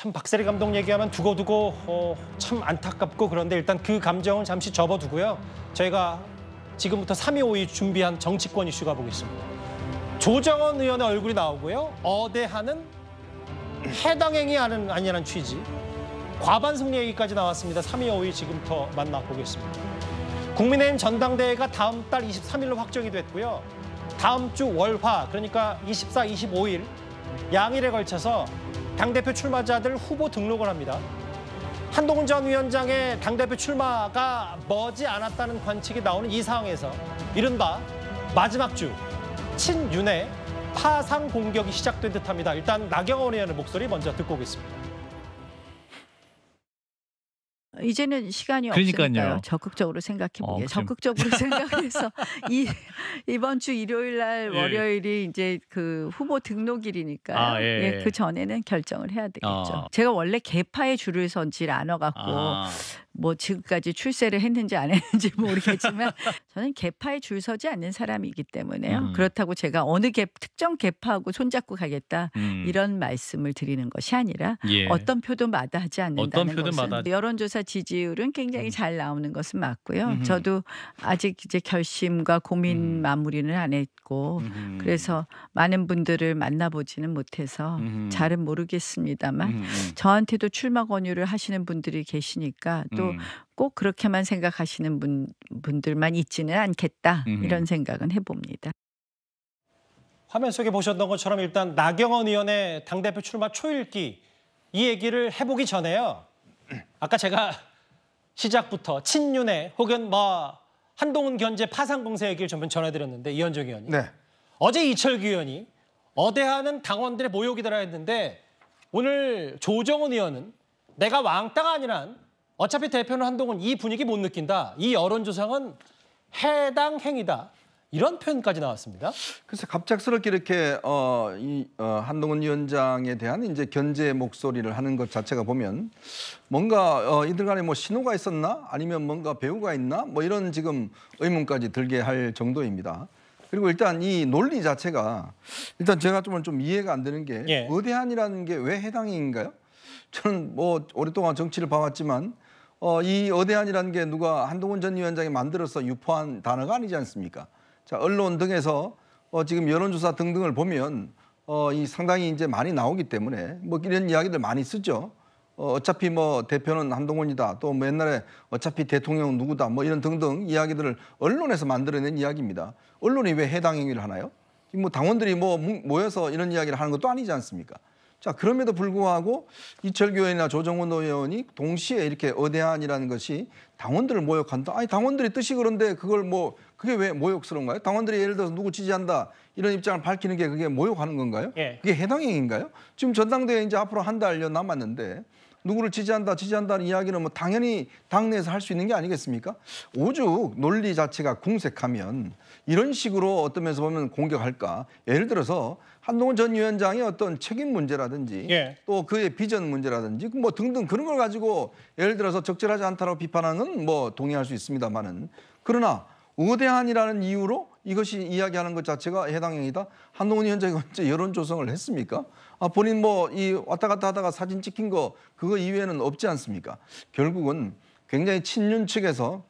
참 박세리 감독 얘기하면 두고두고 어, 참 안타깝고 그런데 일단 그 감정은 잠시 접어두고요. 저희가 지금부터 3위, 5위 준비한 정치권 이슈 가보겠습니다. 조정원 의원의 얼굴이 나오고요. 어대하는 해당 행위하는 아니라는 취지. 과반 승리 얘기까지 나왔습니다. 3위, 5위 지금부터 만나보겠습니다. 국민의힘 전당대회가 다음 달 23일로 확정이 됐고요. 다음 주 월화, 그러니까 24, 25일 양일에 걸쳐서 당대표 출마자들 후보 등록을 합니다. 한동훈 전 위원장의 당대표 출마가 머지 않았다는 관측이 나오는 이 상황에서 이른바 마지막 주 친윤의 파상 공격이 시작된 듯합니다. 일단 나경원 의원의 목소리 먼저 듣고 오겠습니다. 이제는 시간이 없으니까요. 적극적으로 생각해 보게. 어, 적극적으로 생각해서 이 이번 주 일요일 날 예. 월요일이 이제 그 후보 등록일이니까 아, 예. 예, 그 전에는 결정을 해야 되겠죠. 어. 제가 원래 개파의 줄을 선질 않아 갖고 아. 뭐 지금까지 출세를 했는지 안 했는지 모르겠지만 저는 개파에 줄 서지 않는 사람이기 때문에요. 음. 그렇다고 제가 어느 개 특정 개파하고 손잡고 가겠다 음. 이런 말씀을 드리는 것이 아니라 예. 어떤 표도 마다하지 않는다는 어떤 것은 마다... 여론조사 지지율은 굉장히 음. 잘 나오는 것은 맞고요. 음흠. 저도 아직 이제 결심과 고민 음. 마무리는 안 했고 음흠. 그래서 많은 분들을 만나보지는 못해서 음흠. 잘은 모르겠습니다만 저한테도 출마 권유를 하시는 분들이 계시니까 또 또꼭 음. 그렇게만 생각하시는 분, 분들만 있지는 않겠다 음. 이런 생각은 해봅니다. 화면 속에 보셨던 것처럼 일단 나경원 의원의 당대표 출마 초일기 이 얘기를 해보기 전에요. 아까 제가 시작부터 친윤회 혹은 뭐 한동훈 견제 파상 공세 얘기를 좀 전해드렸는데 이현정 의원이 네. 어제 이철규 의원이 어대하는 당원들의 모욕이더라 했는데 오늘 조정은 의원은 내가 왕따가 아니란 어차피 대표는 한동훈 이 분위기 못 느낀다. 이 여론조사는 해당 행위다. 이런 표현까지 나왔습니다. 그래서 갑작스럽게 이렇게 어, 이, 어, 한동훈 위원장에 대한 이제 견제 목소리를 하는 것 자체가 보면 뭔가 어, 이들 간에 뭐 신호가 있었나 아니면 뭔가 배우가 있나 뭐 이런 지금 의문까지 들게 할 정도입니다. 그리고 일단 이 논리 자체가 일단 제가 좀, 좀 이해가 안 되는 게 예. 의대한이라는 게 왜 해당인가요? 저는 뭐 오랫동안 정치를 봐왔지만 어, 이 어대안이라는 게 누가 한동훈 전 위원장이 만들어서 유포한 단어가 아니지 않습니까? 자, 언론 등에서 어, 지금 여론조사 등등을 보면 어, 이 상당히 이제 많이 나오기 때문에 뭐 이런 이야기들 많이 쓰죠. 어, 어차피 뭐 대표는 한동훈이다. 또뭐 옛날에 어차피 대통령은 누구다. 뭐 이런 등등 이야기들을 언론에서 만들어낸 이야기입니다. 언론이 왜 해당 행위를 하나요? 뭐 당원들이 뭐 모여서 이런 이야기를 하는 것도 아니지 않습니까? 자, 그럼에도 불구하고 이철 교회나 조정훈 의원이 동시에 이렇게 어대한이라는 것이 당원들을 모욕한다. 아니, 당원들의 뜻이 그런데 그걸 뭐 그게 왜 모욕스러운가요? 당원들이 예를 들어서 누구 지지한다 이런 입장을 밝히는 게 그게 모욕하는 건가요? 예. 그게 해당 행위인가요? 지금 전당대회 이제 앞으로 한 달여 남았는데 누구를 지지한다, 지지한다는 이야기는 뭐 당연히 당내에서 할 수 있는 게 아니겠습니까? 오죽 논리 자체가 궁색하면 이런 식으로 어떤 면에서 보면 공격할까? 예를 들어서 한동훈 전 위원장의 어떤 책임 문제라든지 예. 또 그의 비전 문제라든지 뭐 등등 그런 걸 가지고 예를 들어서 적절하지 않다고 라 비판하는 건 뭐 동의할 수 있습니다만은 그러나 의대한이라는 이유로 이것이 이야기하는 것 자체가 해당형이다. 한동훈이 현재 언제 여론 조성을 했습니까? 아, 본인 뭐 이 왔다 갔다 하다가 사진 찍힌 거 그거 이외에는 없지 않습니까? 결국은 굉장히 친윤 측에서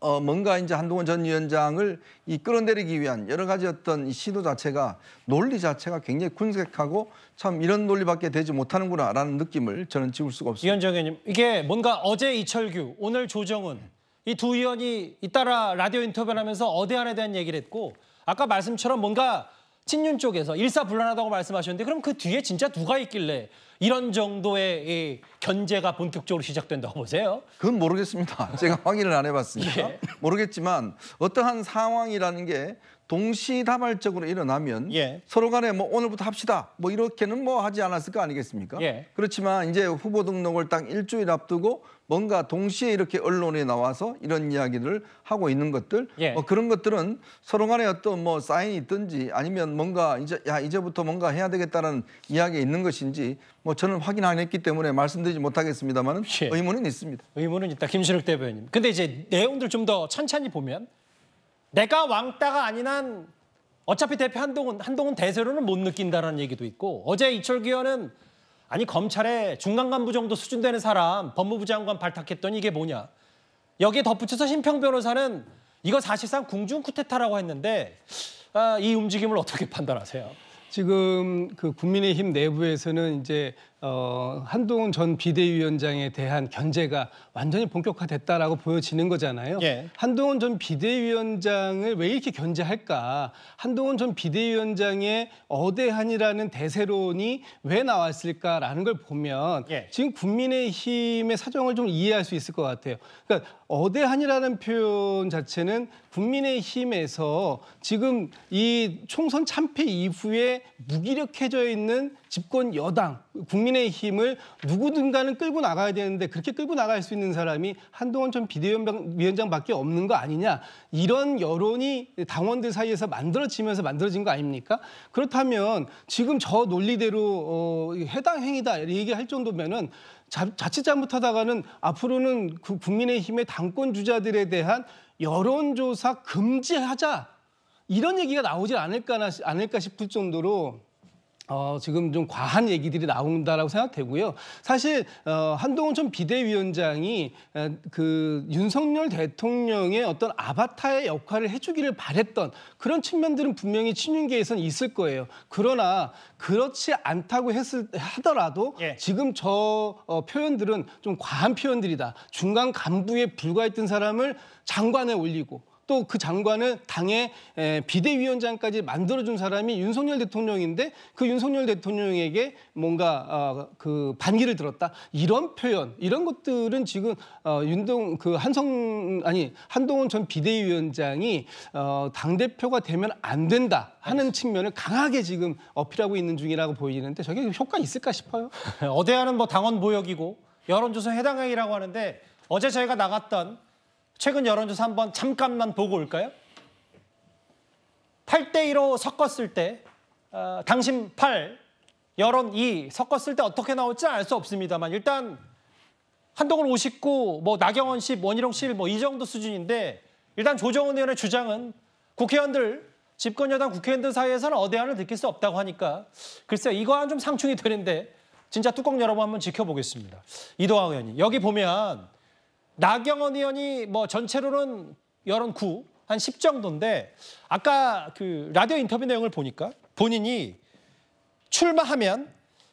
어, 뭔가 이제 한동훈 전 위원장을 이 끌어내리기 위한 여러 가지 어떤 이 시도 자체가 논리 자체가 굉장히 군색하고 참 이런 논리밖에 되지 못하는구나라는 느낌을 저는 지울 수가 없습니다. 위원장 님 이게 뭔가 어제 이철규, 오늘 조정은 이두 의원이 잇따라 라디오 인터뷰를 하면서 어대안에 대한 얘기를 했고 아까 말씀처럼 뭔가 친윤 쪽에서 일사불란하다고 말씀하셨는데 그럼 그 뒤에 진짜 누가 있길래 이런 정도의 이 견제가 본격적으로 시작된다고 보세요? 그건 모르겠습니다. 제가 확인을 안해봤습니다 예. 모르겠지만 어떠한 상황이라는 게 동시다발적으로 일어나면 예. 서로 간에 뭐 오늘부터 합시다 뭐 이렇게는 뭐 하지 않았을 거 아니겠습니까? 예. 그렇지만 이제 후보 등록을 딱 일주일 앞두고 뭔가 동시에 이렇게 언론에 나와서 이런 이야기를 하고 있는 것들 예. 뭐 그런 것들은 서로 간에 어떤 뭐 사인이 있든지 아니면 뭔가 이제 야 이제부터 뭔가 해야 되겠다는 이야기가 있는 것인지 뭐 저는 확인 안 했기 때문에 말씀드리지 못하겠습니다만 예. 의문은 있습니다. 의문은 있다. 김신욱 대변인. 근데 이제 내용들 좀 더 천천히 보면 내가 왕따가 아닌 한 어차피 대표 한동훈, 한동훈 대세로는 못느낀다는 얘기도 있고 어제 이철규 의원은 아니 검찰에 중간 간부 정도 수준 되는 사람 법무부 장관 발탁했더니 이게 뭐냐. 여기에 덧붙여서 심평 변호사는 이거 사실상 궁중 쿠데타라고 했는데 아, 이 움직임을 어떻게 판단하세요? 지금 그 국민의힘 내부에서는 이제 어, 한동훈 전 비대위원장에 대한 견제가 완전히 본격화됐다라고 보여지는 거잖아요. 예. 한동훈 전 비대위원장을 왜 이렇게 견제할까? 한동훈 전 비대위원장의 어대한이라는 대세론이 왜 나왔을까라는 걸 보면 예. 지금 국민의힘의 사정을 좀 이해할 수 있을 것 같아요. 그러니까 어대한이라는 표현 자체는 국민의힘에서 지금 이 총선 참패 이후에 무기력해져 있는 집권 여당 국민 국민의힘을 누구든가는 끌고 나가야 되는데 그렇게 끌고 나갈 수 있는 사람이 한동훈 전 비대위원장밖에 없는 거 아니냐 이런 여론이 당원들 사이에서 만들어지면서 만들어진 거 아닙니까? 그렇다면 지금 저 논리대로 어, 해당 행위다 얘기할 정도면은 자, 자칫 잘못하다가는 앞으로는 그 국민의힘의 당권 주자들에 대한 여론조사 금지하자 이런 얘기가 나오질 않을까 나 않을까 싶을 정도로 어, 지금 좀 과한 얘기들이 나온다라고 생각되고요. 사실 어, 한동훈 전 비대위원장이 에, 그 윤석열 대통령의 어떤 아바타의 역할을 해주기를 바랬던 그런 측면들은 분명히 친윤계에선 있을 거예요. 그러나 그렇지 않다고 했을 하더라도 예. 지금 저 어, 표현들은 좀 과한 표현들이다. 중간 간부에 불과했던 사람을 장관에 올리고 또그 장관은 당의 비대위원장까지 만들어준 사람이 윤석열 대통령인데 그 윤석열 대통령에게 뭔가 어, 그 반기를 들었다 이런 표현 이런 것들은 지금 어, 윤동 그 한성 아니 한동훈 전 비대위원장이 어, 당 대표가 되면 안 된다 하는 측면을 강하게 지금 어필하고 있는 중이라고 보이는데 저게 효과 있을까 싶어요. 어대하는 뭐 당원 모역이고 여론조사 해당행위라고 하는데 어제 저희가 나갔던 최근 여론조사 한번 잠깐만 보고 올까요? 8대1로 섞었을 때 어, 당신 8, 여론 2 섞었을 때 어떻게 나올지 알 수 없습니다만 일단 한동훈 59, 뭐 나경원 10, 원희룡 11, 뭐이 정도 수준인데 일단 조정은 의원의 주장은 국회의원들, 집권 여당 국회의원들 사이에서는 어대안을 느낄 수 없다고 하니까 글쎄요 이거는좀 상충이 되는데 진짜 뚜껑 열어보 면 한번 지켜보겠습니다. 이동하 의원님 여기 보면 나경원 의원이 뭐 전체로는 여론 9, 한 10 정도인데 아까 그 라디오 인터뷰 내용을 보니까 본인이 출마하면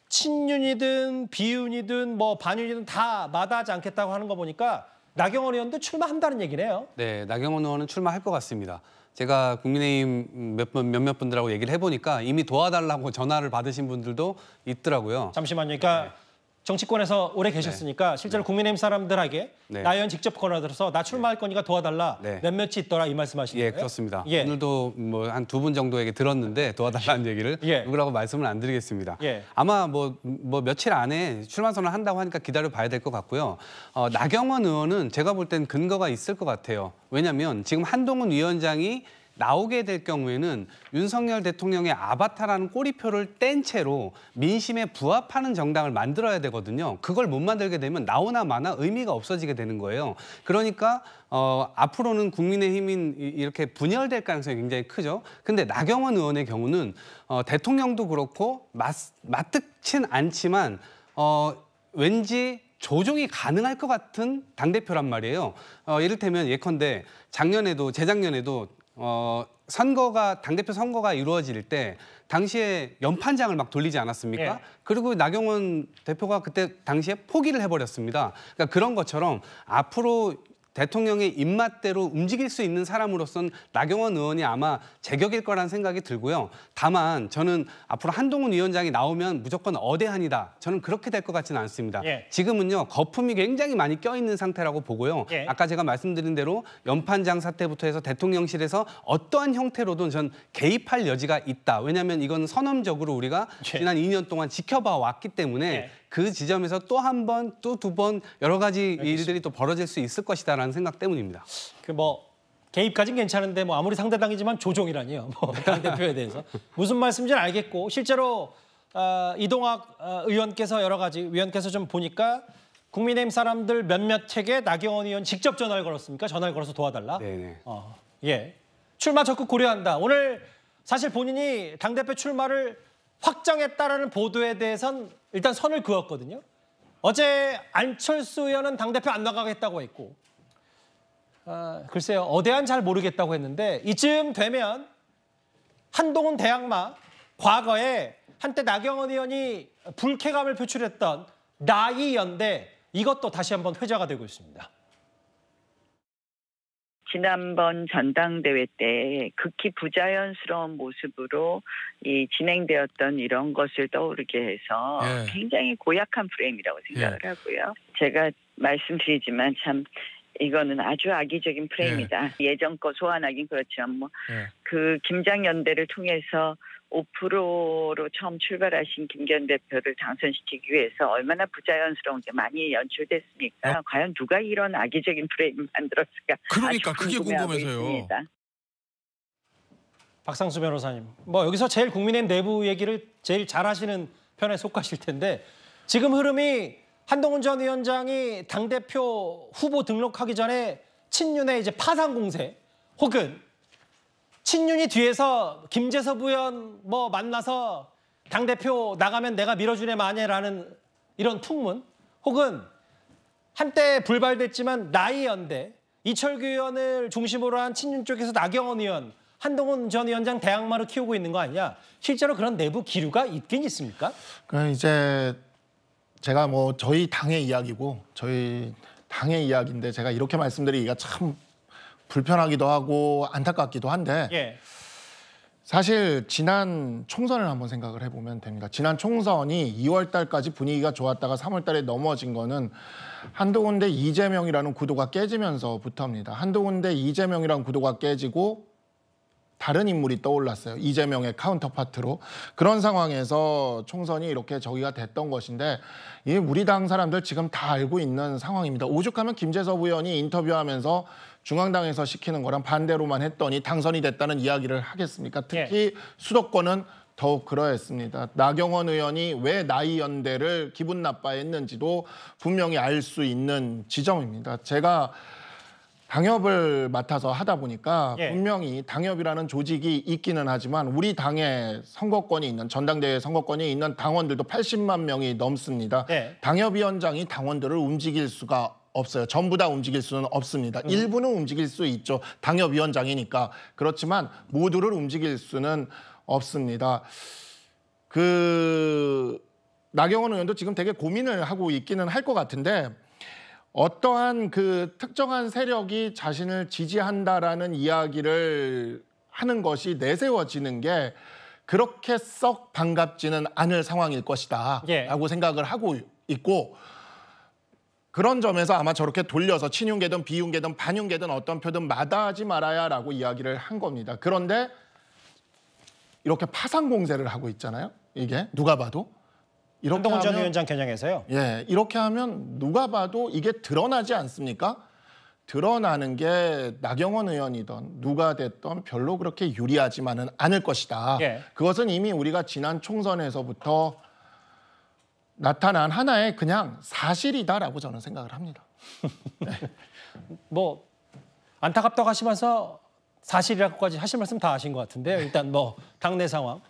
친윤이든 비윤이든 뭐 반윤이든 다 마다하지 않겠다고 하는 거 보니까 나경원 의원도 출마한다는 얘기네요. 네, 나경원 의원은 출마할 것 같습니다. 제가 국민의힘 몇 분, 몇몇 분들하고 얘기를 해보니까 이미 도와달라고 전화를 받으신 분들도 있더라고요. 잠시만요. 그러니까 네. 정치권에서 오래 네. 계셨으니까 네. 실제로 네. 국민의힘 사람들에게 네. 나연 직접 권하들어서 나 출마할 네. 거니까 도와달라 네. 몇몇이 있더라 이 말씀하시는 예, 거예요? 그렇습니다. 예. 오늘도 뭐 한 두 분 정도에게 들었는데 도와달라는 예. 얘기를 예. 누구라고 말씀을 안 드리겠습니다. 예. 아마 뭐, 뭐 며칠 안에 출마 선언 한다고 하니까 기다려 봐야 될 것 같고요. 어, 나경원 의원은 제가 볼 땐 근거가 있을 것 같아요. 왜냐하면 지금 한동훈 위원장이 나오게 될 경우에는 윤석열 대통령의 아바타라는 꼬리표를 뗀 채로 민심에 부합하는 정당을 만들어야 되거든요. 그걸 못 만들게 되면 나오나 마나 의미가 없어지게 되는 거예요. 그러니까 어, 앞으로는 국민의힘인 이렇게 분열될 가능성이 굉장히 크죠. 근데 나경원 의원의 경우는 어, 대통령도 그렇고 맞, 맞뜩진 않지만 어, 왠지 조정이 가능할 것 같은 당대표란 말이에요. 어, 이를테면 예컨대 작년에도 재작년에도 어, 선거가 당대표 선거가 이루어질 때 당시에 연판장을 막 돌리지 않았습니까? 예. 그리고 나경원 대표가 그때 당시에 포기를 해버렸습니다. 그러니까 그런 것처럼 앞으로 대통령의 입맛대로 움직일 수 있는 사람으로선 나경원 의원이 아마 제격일 거란 생각이 들고요. 다만 저는 앞으로 한동훈 위원장이 나오면 무조건 어대한이다. 저는 그렇게 될 것 같지는 않습니다. 예. 지금은요 거품이 굉장히 많이 껴있는 상태라고 보고요. 예. 아까 제가 말씀드린 대로 연판장 사태부터 해서 대통령실에서 어떠한 형태로든 전 개입할 여지가 있다. 왜냐하면 이건 선언적으로 우리가 예. 지난 2년 동안 지켜봐 왔기 때문에 예. 그 지점에서 또 한 번, 또 두 번 여러 가지 알겠습니다. 일들이 또 벌어질 수 있을 것이다라는 생각 때문입니다. 그 뭐 개입까지는 괜찮은데 뭐 아무리 상대당이지만 조종이라니요. 뭐 당대표에 대해서 무슨 말씀인지는 알겠고 실제로 어, 이동학 아, 의원께서 여러 가지 위원께서 좀 보니까 국민의힘 사람들 몇몇 책에 나경원 의원 직접 전화를 걸었습니까? 전화를 걸어서 도와달라. 네네. 어, 예. 출마 적극 고려한다. 오늘 사실 본인이 당대표 출마를 확정했다라는 보도에 대해선 일단 선을 그었거든요. 어제 안철수 의원은 당대표 안 나가겠다고 했고 아, 글쎄요 어대한 잘 모르겠다고 했는데 이쯤 되면 한동훈 대학마 과거에 한때 나경원 의원이 불쾌감을 표출했던 나이 연대 이것도 다시 한번 회자가 되고 있습니다. 지난번 전당대회 때 극히 부자연스러운 모습으로 이 진행되었던 이런 것을 떠오르게 해서 예. 굉장히 고약한 프레임이라고 생각을 예. 하고요. 제가 말씀드리지만 참 이거는 아주 악의적인 프레임이다. 예. 예전 거 소환하긴 그렇지만 뭐그 예. 그 김장연대를 통해서 5%로 처음 출발하신 김기현 대표를 당선시키기 위해서 얼마나 부자연스러운 게 많이 연출됐습니까? 어? 과연 누가 이런 악의적인 프레임을 만들었을까? 그러니까 그게 궁금해서요. 있습니다. 박상수 변호사님, 뭐 여기서 제일 국민의힘 내부 얘기를 제일 잘하시는 편에 속하실 텐데 지금 흐름이 한동훈 전 위원장이 당대표 후보 등록하기 전에 친윤의 이제 파산 공세 혹은 친윤이 뒤에서 김재섭 의원 뭐 만나서 당대표 나가면 내가 밀어주네 마네라는 이런 풍문 혹은 한때 불발됐지만 나이 연대 이철규 의원을 중심으로 한 친윤 쪽에서 나경원 의원 한동훈 전 위원장 대항마를 키우고 있는 거 아니냐 실제로 그런 내부 기류가 있긴 있습니까? 그 이제 제가 뭐 저희 당의 이야기고 저희 당의 이야기인데 제가 이렇게 말씀드리기가 참 불편하기도 하고 안타깝기도 한데 예. 사실 지난 총선을 한번 생각을 해보면 됩니다. 지난 총선이 2월 달까지 분위기가 좋았다가 3월 달에 넘어진 거는 한동훈 대 이재명이라는 구도가 깨지면서부터입니다. 한동훈 대 이재명이라는 구도가 깨지고 다른 인물이 떠올랐어요. 이재명의 카운터파트로. 그런 상황에서 총선이 이렇게 저기가 됐던 것인데 이 우리 당 사람들 지금 다 알고 있는 상황입니다. 오죽하면 김재섭 의원이 인터뷰하면서 중앙당에서 시키는 거랑 반대로만 했더니 당선이 됐다는 이야기를 하겠습니까? 예. 특히 수도권은 더욱 그러했습니다. 나경원 의원이 왜 나이 연대를 기분 나빠했는지도 분명히 알 수 있는 지점입니다. 제가 당협을 맡아서 하다 보니까 예. 분명히 당협이라는 조직이 있기는 하지만 우리 당의 선거권이 있는 전당대회 선거권이 있는 당원들도 80만 명이 넘습니다. 예. 당협위원장이 당원들을 움직일 수가 없어요. 전부 다 움직일 수는 없습니다. 음. 일부는 움직일 수 있죠. 당협위원장이니까. 그렇지만 모두를 움직일 수는 없습니다. 그 나경원 의원도 지금 되게 고민을 하고 있기는 할 것 같은데 어떠한 그 특정한 세력이 자신을 지지한다라는 이야기를 하는 것이 내세워지는 게 그렇게 썩 반갑지는 않을 상황일 것이다라고 예. 생각을 하고 있고 그런 점에서 아마 저렇게 돌려서 친윤계든 비윤계든 반윤계든 어떤 표든 마다하지 말아야라고 이야기를 한 겁니다. 그런데 이렇게 파상 공세를 하고 있잖아요. 이게 누가 봐도 이렇게 하면, 위원장 겨냥해서요. 예, 이렇게 하면 누가 봐도 이게 드러나지 않습니까? 드러나는 게 나경원 의원이던 누가 됐던 별로 그렇게 유리하지만은 않을 것이다. 예. 그것은 이미 우리가 지난 총선에서부터 나타난 하나의 그냥 사실이다라고 저는 생각을 합니다. 네. 뭐 안타깝다고 하시면서 사실이라고까지 하실 말씀 다 하신 것 같은데요. 일단 뭐 당내 상황